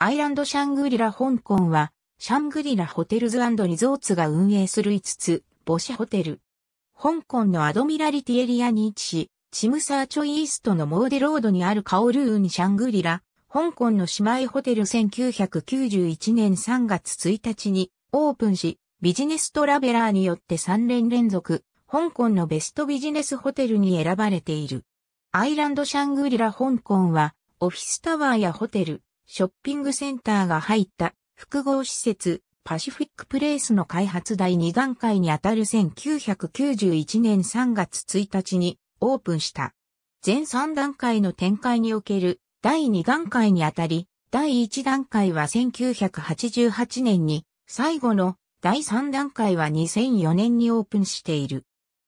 アイランドシャングリラ香港は、シャングリラホテルズリゾーツが運営する5つ、母子ホテル。香港のアドミラリティエリアに位置し、チムサーチョイーストのモーデロードにあるカオルーンシャングリラ、香港の姉妹ホテル1991年3月1日にオープンし、ビジネストラベラーによって3年連続、香港のベストビジネスホテルに選ばれている。アイランドシャングリラ香港は、オフィスタワーやホテル、ショッピングセンターが入った複合施設パシフィックプレイスの開発第2段階にあたる1991年3月1日にオープンした。全3段階の展開における第2段階にあたり、第1段階は1988年に、最後の第3段階は2004年にオープンしている。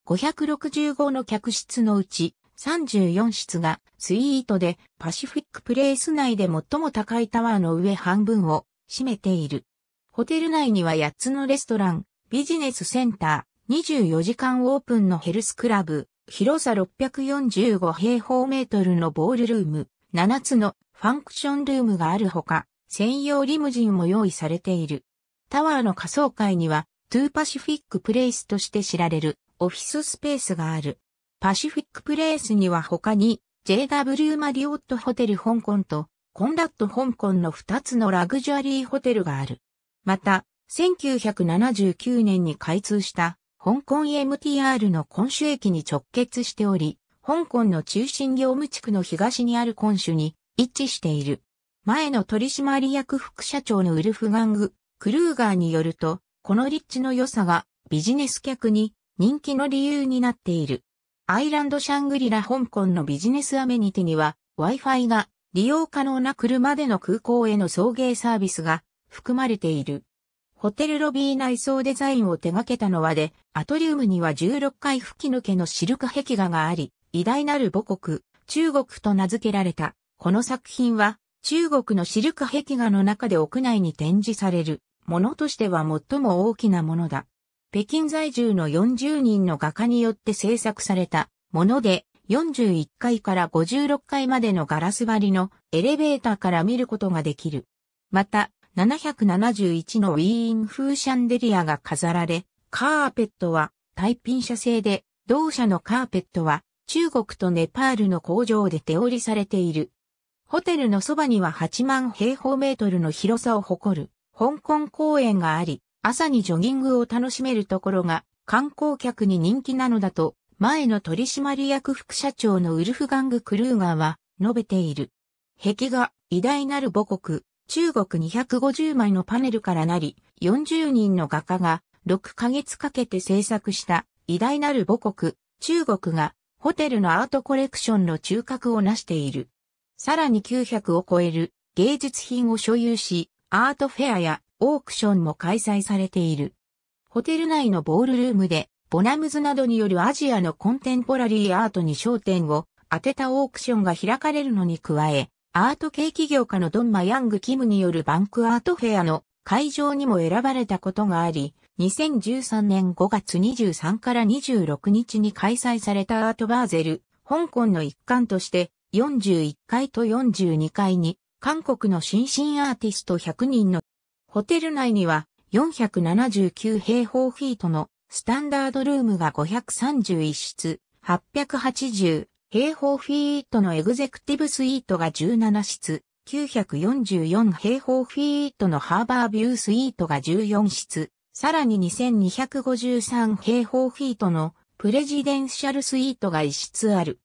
565の客室のうち34室がスイートでパシフィックプレイス内で最も高いタワーの上半分を占めている。ホテル内には8つのレストラン、ビジネスセンター、24時間オープンのヘルスクラブ、広さ645平方メートルのボールルーム、7つのファンクションルームがあるほか、専用リムジンも用意されている。タワーの仮想会には、トゥーパシフィックプレイスとして知られるオフィススペースがある。パシフィックプレイスには他に JW マリオットホテル香港とコンラット香港の2つのラグジュアリーホテルがある。また、1979年に開通した香港 MTR の昆州駅に直結しており、香港の中心業務地区の東にある昆州に一致している。前の取締役副社長のウルフガング、クルーガーによると、この立地の良さがビジネス客に人気の理由になっている。アイランドシャングリラ香港のビジネスアメニティには Wi-Fi が利用可能な車での空港への送迎サービスが含まれている。ホテルロビー内装デザインを手掛けたのはで、アトリウムには16階吹き抜けのシルク壁画があり、偉大なる母国、中国と名付けられた。この作品は、中国のシルク壁画の中で屋内に展示されるものとしては最も大きなものだ。北京在住の40人の画家によって制作されたもので、41階から56階までのガラス張りのエレベーターから見ることができる。また、771のウィーン風シャンデリアが飾られ、カーペットはタイピン社製で、同社のカーペットは中国とネパールの工場で手織りされている。ホテルのそばには8万平方メートルの広さを誇る香港公園があり、朝にジョギングを楽しめるところが観光客に人気なのだと、前の取締役副社長のウルフガング・クルーガーは述べている。壁画、偉大なる母国、中国250枚のパネルからなり、40人の画家が6ヶ月かけて制作した偉大なる母国、中国がホテルのアートコレクションの中核を成している。さらに900を超える芸術品を所有し、アートフェアやオークションも開催されている。ホテル内のボールルームで、ボナムズなどによるアジアのコンテンポラリーアートに焦点を当てたオークションが開かれるのに加え、アート系企業家のドン・マ・ヤング・キムによるバンクアートフェアの会場にも選ばれたことがあり、2013年5月23から26日に開催されたアートバーゼル、香港の一環として41階と42階に韓国の新進アーティスト100人のホテル内には479平方フィートのスタンダードルームが531室、880平方フィートのエグゼクティブスイートが17室、944平方フィートのハーバービュースイートが14室、さらに2253平方フィートのプレジデンシャルスイートが1室ある。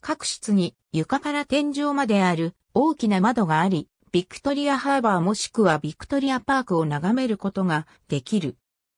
各室に床から天井まである大きな窓があり、ビクトリアハーバーもしくはビクトリアパークを眺めることができる。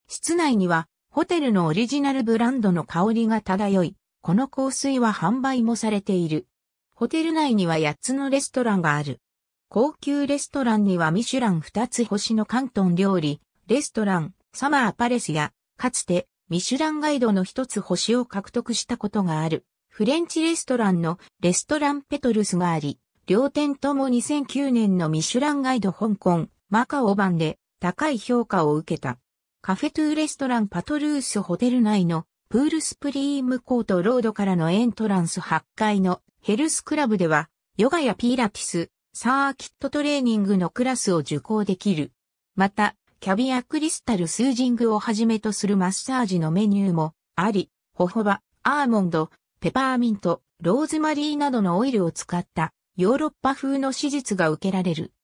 室内にはホテルのオリジナルブランドの香りが漂い、この香水は販売もされている。ホテル内には8つのレストランがある。高級レストランにはミシュラン2つ星の関東料理、レストラン、サマーパレスや、かつてミシュランガイドの1つ星を獲得したことがある。フレンチレストランのレストランペトルスがあり、両店とも2009年のミシュランガイド香港、マカオ版で高い評価を受けた。カフェトゥーレストランパトルースホテル内のプールスプリームコートロードからのエントランス8階のヘルスクラブではヨガやピーラティス、サーキットトレーニングのクラスを受講できる。また、キャビアクリスタルスージングをはじめとするマッサージのメニューもあり、ホホバ、アーモンド、ペパーミント、ローズマリーなどのオイルを使ったヨーロッパ風の手術が受けられる。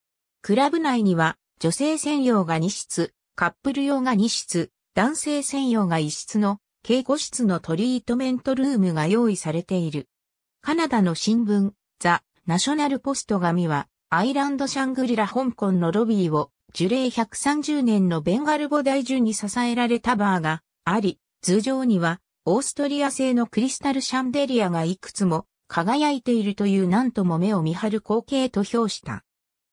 クラブ内には、女性専用が2室、カップル用が2室、男性専用が1室の、計5室のトリートメントルームが用意されている。カナダの新聞、ザ・ナショナルポスト紙は、アイランドシャングリラ香港のロビーを、樹齢130年のベンガルボ大樹に支えられたバーがあり、頭上には、オーストリア製のクリスタルシャンデリアがいくつも輝いているという何とも目を見張る光景と評した。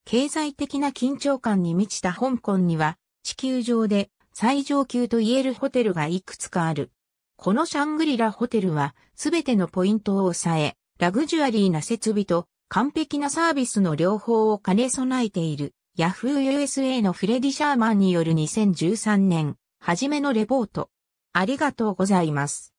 経済的な緊張感に満ちた香港には、地球上で最上級と言えるホテルがいくつかある。このシャングリラホテルは、すべてのポイントを抑え、ラグジュアリーな設備と完璧なサービスの両方を兼ね備えている。Yahoo USA のフレディ・シャーマンによる2013年、初めのレポート。ありがとうございます。